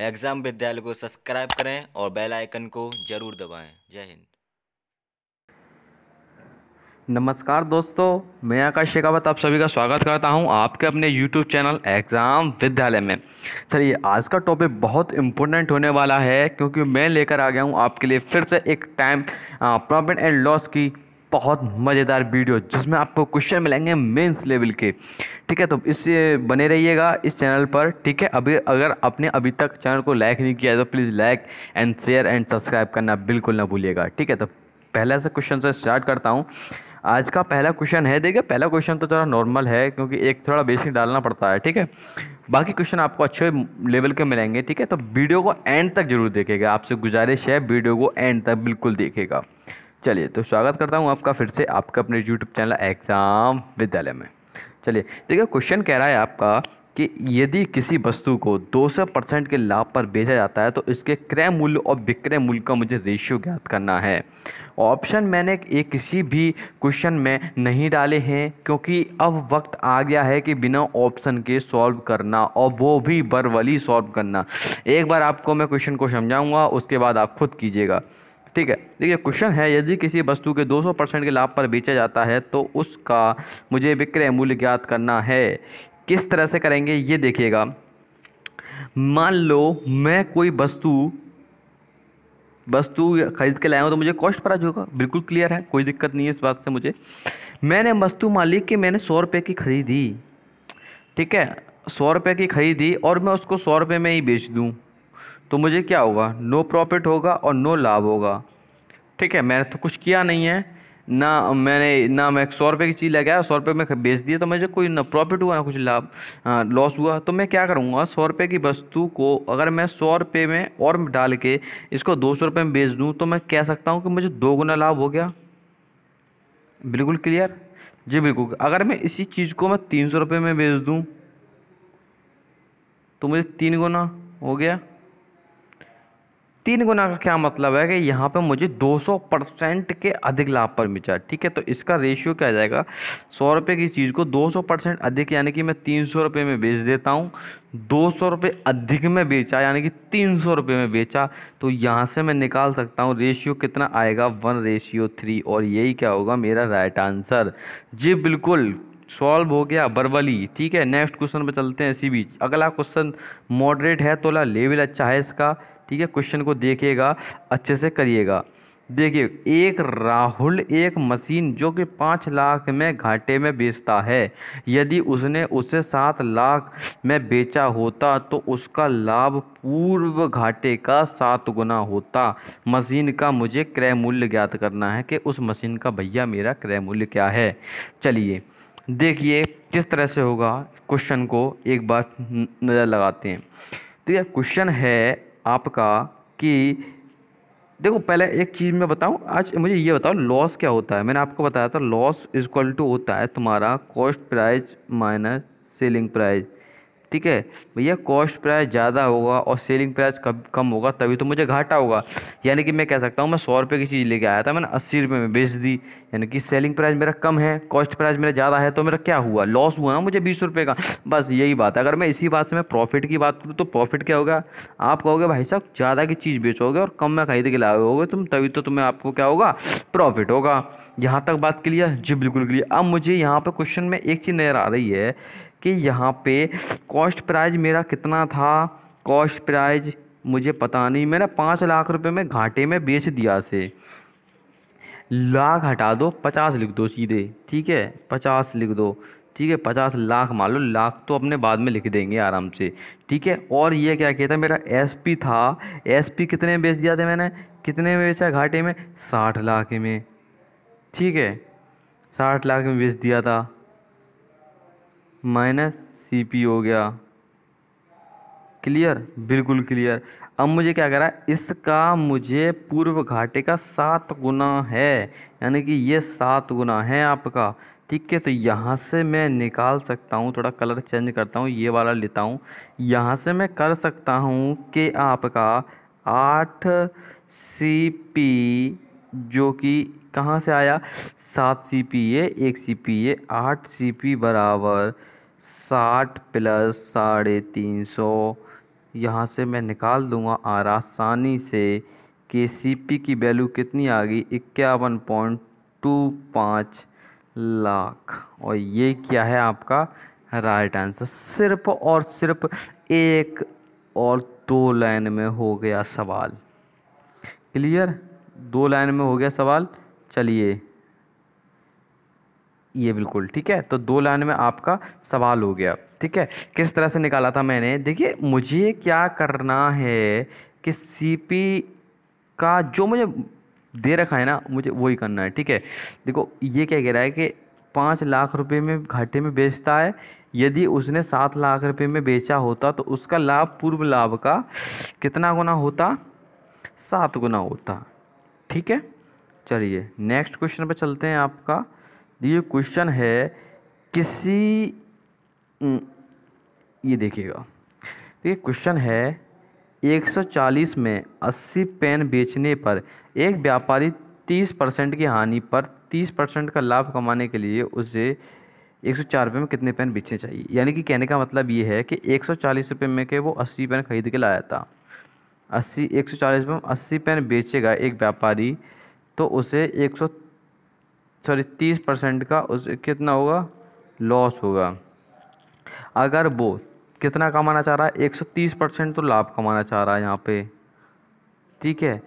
exam विद्यालय को subscribe करें और बेल आइकन को ज़रूर दबाएं जय हिंद नमस्कार दोस्तों मैं आकाश शेखावत आप सभी का स्वागत करता हूं आपके अपने YouTube चैनल एग्ज़ाम विद्यालय में चलिए आज का टॉपिक बहुत इंपॉर्टेंट होने वाला है क्योंकि मैं लेकर आ गया हूं आपके लिए फिर से एक टाइम प्रॉफिट एंड लॉस की बहुत मज़ेदार वीडियो जिसमें आपको क्वेश्चन मिलेंगे मेंस लेवल के ठीक है तो इससे बने रहिएगा इस चैनल पर ठीक है अभी अगर आपने अभी तक चैनल को लाइक नहीं किया है तो please like and share and subscribe करना बिल्कुल ना भूलिएगा ठीक है तो पहला से क्वेश्चन से स्टार्ट करता हूँ आज का पहला क्वेश्चन है देखिए पहला क्वेश्चन तो थोड़ा नॉर्मल है क्योंकि एक थोड़ा बेसिक डालना पड़ता है ठीक है बाकी क्वेश्चन आपको अच्छे लेवल के मिलेंगे ठीक है तो वीडियो को एंड तक जरूर देखेगा आपसे गुजारिश है वीडियो को एंड तक बिल्कुल देखेगा चलिए तो स्वागत करता हूँ आपका फिर से आपका अपने यूट्यूब चैनल एग्ज़ाम विद्यालय में चलिए देखिए क्वेश्चन कह रहा है आपका कि यदि किसी वस्तु को 200 परसेंट के लाभ पर बेचा जाता है तो इसके क्रय मूल्य और विक्रय मूल्य का मुझे रेशियो ज्ञात करना है ऑप्शन मैंने ये किसी भी क्वेश्चन में नहीं डाले हैं क्योंकि अब वक्त आ गया है कि बिना ऑप्शन के सॉल्व करना और वो भी बरवली सॉल्व करना एक बार आपको मैं क्वेश्चन को समझाऊँगा उसके बाद आप खुद कीजिएगा ठीक है देखिए क्वेश्चन है यदि किसी वस्तु के 200 परसेंट के लाभ पर बेचा जाता है तो उसका मुझे विक्रय मूल्य ज्ञात करना है किस तरह से करेंगे ये देखिएगा मान लो मैं कोई वस्तु वस्तु खरीद के लाया हूँ तो मुझे कॉस्ट आज होगा बिल्कुल क्लियर है कोई दिक्कत नहीं है इस बात से मुझे मैंने वस्तु मान ली कि मैंने सौ रुपये की खरीदी ठीक है सौ रुपये की खरीदी और मैं उसको सौ रुपये में ही बेच दूँ तो मुझे क्या होगा नो प्रॉफिट होगा और नो लाभ होगा ठीक है मैंने तो कुछ किया नहीं है ना मैंने ना मैं सौ रुपये की चीज़ लगाया सौ रुपये में बेच दिया तो मुझे कोई ना प्रॉफिट हुआ ना कुछ लाभ लॉस हुआ तो मैं क्या करूँगा सौ रुपये की वस्तु को अगर मैं सौ रुपये में और डाल के इसको दो सौ रुपये में बेच दूँ तो मैं कह सकता हूँ कि मुझे दो गुना लाभ हो गया बिल्कुल क्लियर जी बिल्कुल अगर मैं इसी चीज़ को मैं तीन सौ रुपये में बेच दूँ तो मुझे तीन गुना हो गया तीन गुना का क्या मतलब है कि यहाँ पे मुझे 200 परसेंट के अधिक लाभ पर मिचा ठीक है तो इसका रेशियो क्या आ जाएगा सौ रुपये की चीज़ को 200 परसेंट अधिक यानी कि मैं तीन सौ रुपये में बेच देता हूँ दो सौ रुपये अधिक में बेचा यानी कि तीन सौ रुपये में बेचा तो यहाँ से मैं निकाल सकता हूँ रेशियो कितना आएगा वन रेशियो थ्री और यही क्या होगा मेरा राइट आंसर जी बिल्कुल सॉल्व हो गया बरवली ठीक है नेक्स्ट क्वेश्चन पर चलते हैं इसी बीच अगला क्वेश्चन मॉडरेट है तोला लेवल अच्छा है इसका ठीक है क्वेश्चन को देखिएगा अच्छे से करिएगा देखिए एक राहुल एक मशीन जो कि पाँच लाख में घाटे में बेचता है यदि उसने उसे सात लाख में बेचा होता तो उसका लाभ पूर्व घाटे का सात गुना होता मशीन का मुझे क्रय मूल्य ज्ञात करना है कि उस मशीन का भैया मेरा क्रय मूल्य क्या है चलिए देखिए किस तरह से होगा क्वेश्चन को एक बार नज़र लगाते हैं तो यह क्वेश्चन है आपका कि देखो पहले एक चीज़ मैं बताऊं आज मुझे ये बताओ लॉस क्या होता है मैंने आपको बताया था लॉस इजक्वल टू होता है तुम्हारा cost price minus selling price ठीक है भैया कॉस्ट प्राइस ज़्यादा होगा और सेलिंग प्राइस कम कम होगा तभी तो मुझे घाटा होगा यानी कि मैं कह सकता हूँ मैं सौ रुपये की चीज़ लेके आया था मैंने अस्सी रुपये में बेच दी यानी कि सेलिंग प्राइस मेरा कम है कॉस्ट प्राइस मेरा ज़्यादा है तो मेरा क्या हुआ लॉस हुआ ना मुझे बीस रुपये का बस यही बात है अगर मैं इसी बात से मैं प्रॉफिट की बात करूँ तो प्रॉफिट क्या होगा आप कहोगे भाई साहब ज़्यादा की चीज़ बेचोगे और कम में खरीद के लाओगे तुम तभी तो तुम्हें आपको क्या होगा प्रॉफिट होगा यहाँ तक बात क्लियर जी बिल्कुल क्लियर अब मुझे यहाँ पर क्वेश्चन में एक चीज़ नज़र आ रही है कि यहाँ पे कॉस्ट प्राइज मेरा कितना था कॉस्ट प्राइज मुझे पता नहीं मैंने पाँच लाख रुपए में घाटे में बेच दिया से लाख हटा दो पचास लिख दो सीधे ठीक है पचास लिख दो ठीक है पचास लाख मान लो लाख तो अपने बाद में लिख देंगे आराम से ठीक है और ये क्या कहता मेरा एसपी था एसपी कितने में बेच दिया था मैंने कितने में बेचा घाटे में साठ लाख में ठीक है साठ लाख में बेच दिया था माइनस सी पी हो गया क्लियर बिल्कुल क्लियर अब मुझे क्या करा इसका मुझे पूर्व घाटे का सात गुना है यानी कि ये सात गुना है आपका ठीक है तो यहाँ से मैं निकाल सकता हूँ थोड़ा कलर चेंज करता हूँ ये वाला लेता हूँ यहाँ से मैं कर सकता हूँ कि आपका आठ सी पी जो कि कहाँ से आया सात सी पी ए एक सी पी ए आठ सी पी बराबर साठ प्लस साढ़े तीन सौ यहाँ से मैं निकाल दूंगा आर आसानी से के सी पी की वैल्यू कितनी आ गई इक्यावन पॉइंट टू पाँच लाख और ये क्या है आपका राइट आंसर सिर्फ और सिर्फ एक और दो लाइन में हो गया सवाल क्लियर दो लाइन में हो गया सवाल चलिए ये बिल्कुल ठीक है तो दो लाइन में आपका सवाल हो गया ठीक है किस तरह से निकाला था मैंने देखिए मुझे क्या करना है कि सी का जो मुझे दे रखा है ना मुझे वही करना है ठीक है देखो ये क्या कह रहा है कि पाँच लाख रुपए में घाटे में बेचता है यदि उसने सात लाख रुपए में बेचा होता तो उसका लाभ पूर्व लाभ का कितना गुना होता सात गुना होता ठीक है चलिए नेक्स्ट क्वेश्चन पर चलते हैं आपका ये क्वेश्चन है किसी ये देखिएगा तो ये क्वेश्चन है 140 में 80 पेन बेचने पर एक व्यापारी 30 परसेंट की हानि पर 30 परसेंट का लाभ कमाने के लिए उसे एक सौ चार रुपये में कितने पेन बेचने चाहिए यानी कि कहने का मतलब ये है कि एक सौ चालीस रुपये में के वो अस्सी पेन खरीद के लाया था अस्सी एक सौ चालीस में अस्सी पेन बेचेगा एक व्यापारी तो उसे एक सौ सॉरी तीस परसेंट का उस कितना होगा लॉस होगा अगर वो कितना कमाना चाह रहा है एक सौ तीस परसेंट तो लाभ कमाना चाह रहा है यहाँ पे ठीक है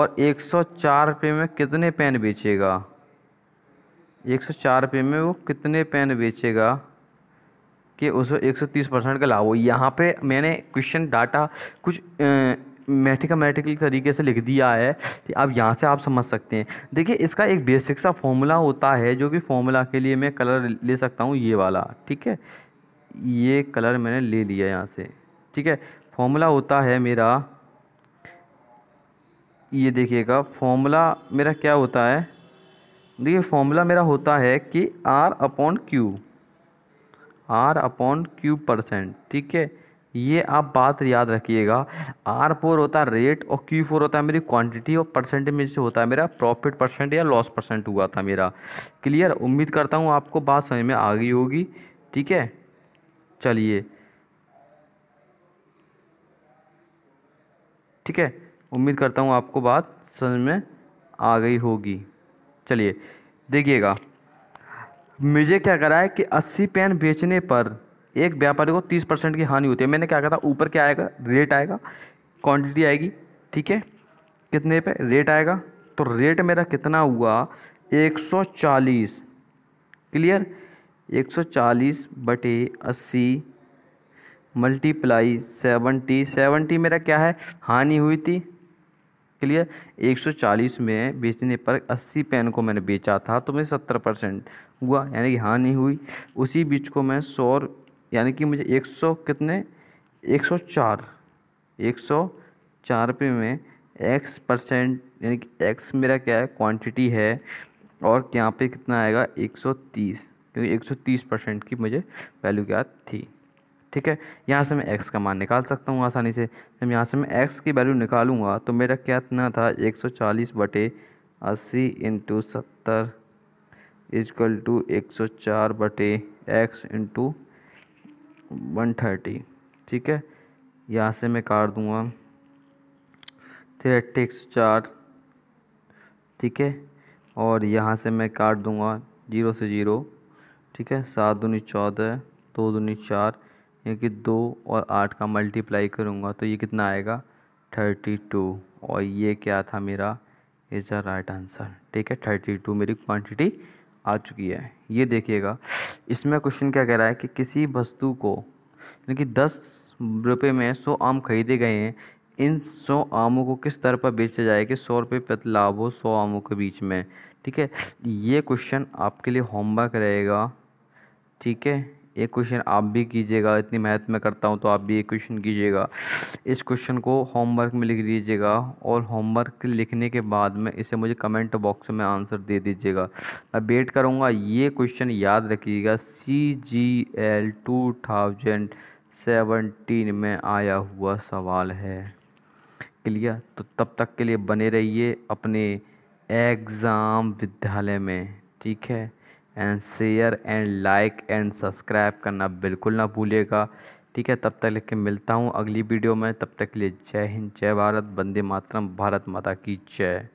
और एक सौ चार रुपये में कितने पेन बेचेगा एक सौ चार रुपये में वो कितने पेन बेचेगा कि उसको एक सौ तीस परसेंट का लाभ हो यहाँ पे मैंने क्वेश्चन डाटा कुछ मैथिकमेटिकल तरीके से लिख दिया है कि आप यहाँ से आप समझ सकते हैं देखिए इसका एक बेसिक सा फॉर्मूला होता है जो कि फॉर्मूला के लिए मैं कलर ले सकता हूँ ये वाला ठीक है ये कलर मैंने ले लिया यहाँ से ठीक है फॉर्मूला होता है मेरा ये देखिएगा फॉर्मूला मेरा क्या होता है देखिए फॉर्मूला मेरा होता है कि R upon Q R upon Q percent ठीक है ये आप बात याद रखिएगा आर फोर होता है रेट और क्यू फोर होता है मेरी क्वांटिटी और परसेंट में से होता है मेरा प्रॉफिट परसेंट या लॉस परसेंट हुआ था मेरा क्लियर उम्मीद करता हूँ आपको बात समझ में आ गई होगी ठीक है चलिए ठीक है उम्मीद करता हूँ आपको बात समझ में आ गई होगी चलिए देखिएगा मुझे क्या करा है कि अस्सी पेन बेचने पर एक व्यापारी को तीस परसेंट की हानि होती है मैंने क्या कहा था ऊपर क्या आएगा रेट आएगा क्वांटिटी आएगी ठीक है कितने पे रेट आएगा तो रेट मेरा कितना हुआ 140 क्लियर 140 बटे अस्सी मल्टीप्लाई सेवनटी सेवनटी मेरा क्या है हानि हुई थी क्लियर 140 में बेचने पर 80 पेन को मैंने बेचा था तो मैं 70 परसेंट हुआ यानी कि हानि हुई उसी बीच को मैं सौ यानी कि मुझे 100 कितने 104 104 रुपये में x परसेंट यानी कि x मेरा क्या है क्वांटिटी है और यहाँ पे कितना आएगा 130 क्योंकि 130 परसेंट की मुझे वैल्यू क्या थी ठीक है यहाँ से मैं x का मान निकाल सकता हूँ आसानी से जब यहाँ से मैं x की वैल्यू निकालूँगा तो मेरा क्या इतना था 140 बटे अस्सी इंटू सत्तर इजक्ल टू एक सौ चार बटे एक्स इंटू वन थर्टी ठीक है यहाँ से मैं काट दूँगा थ्री एट्टी एक सौ चार ठीक है और यहाँ से मैं काट दूँगा जीरो से जीरो ठीक है सात दूनी चौदह दो दूनी चार यानी कि दो और आठ का मल्टीप्लाई करूँगा तो ये कितना आएगा थर्टी टू और ये क्या था मेरा इज़ अ राइट आंसर ठीक है थर्टी टू मेरी क्वान्टिटी आ चुकी है ये देखिएगा इसमें क्वेश्चन क्या कह रहा है कि किसी वस्तु को यानी कि दस रुपये में सौ आम खरीदे गए हैं इन सौ आमों को किस तरह पर बेचा जाए कि सौ रुपये प्रति लाभ हो सौ आमों के बीच में ठीक है ये क्वेश्चन आपके लिए होमवर्क रहेगा ठीक है ये क्वेश्चन आप भी कीजिएगा इतनी मेहनत में करता हूँ तो आप भी ये क्वेश्चन कीजिएगा इस क्वेश्चन को होमवर्क में लिख दीजिएगा और होमवर्क लिखने के बाद में इसे मुझे कमेंट बॉक्स में आंसर दे दीजिएगा मैं वेट करूँगा ये क्वेश्चन याद रखिएगा C G L two thousand seventeen में आया हुआ सवाल है क्लियर तो तब तक के लिए बने रहिए अपने एग्ज़ाम विद्यालय में ठीक है and share and like and subscribe करना बिल्कुल ना भूलिएगा ठीक है तब तक लेके मिलता हूँ अगली वीडियो में तब तक के लिए जय हिंद जय भारत वंदे मातरम भारत माता की जय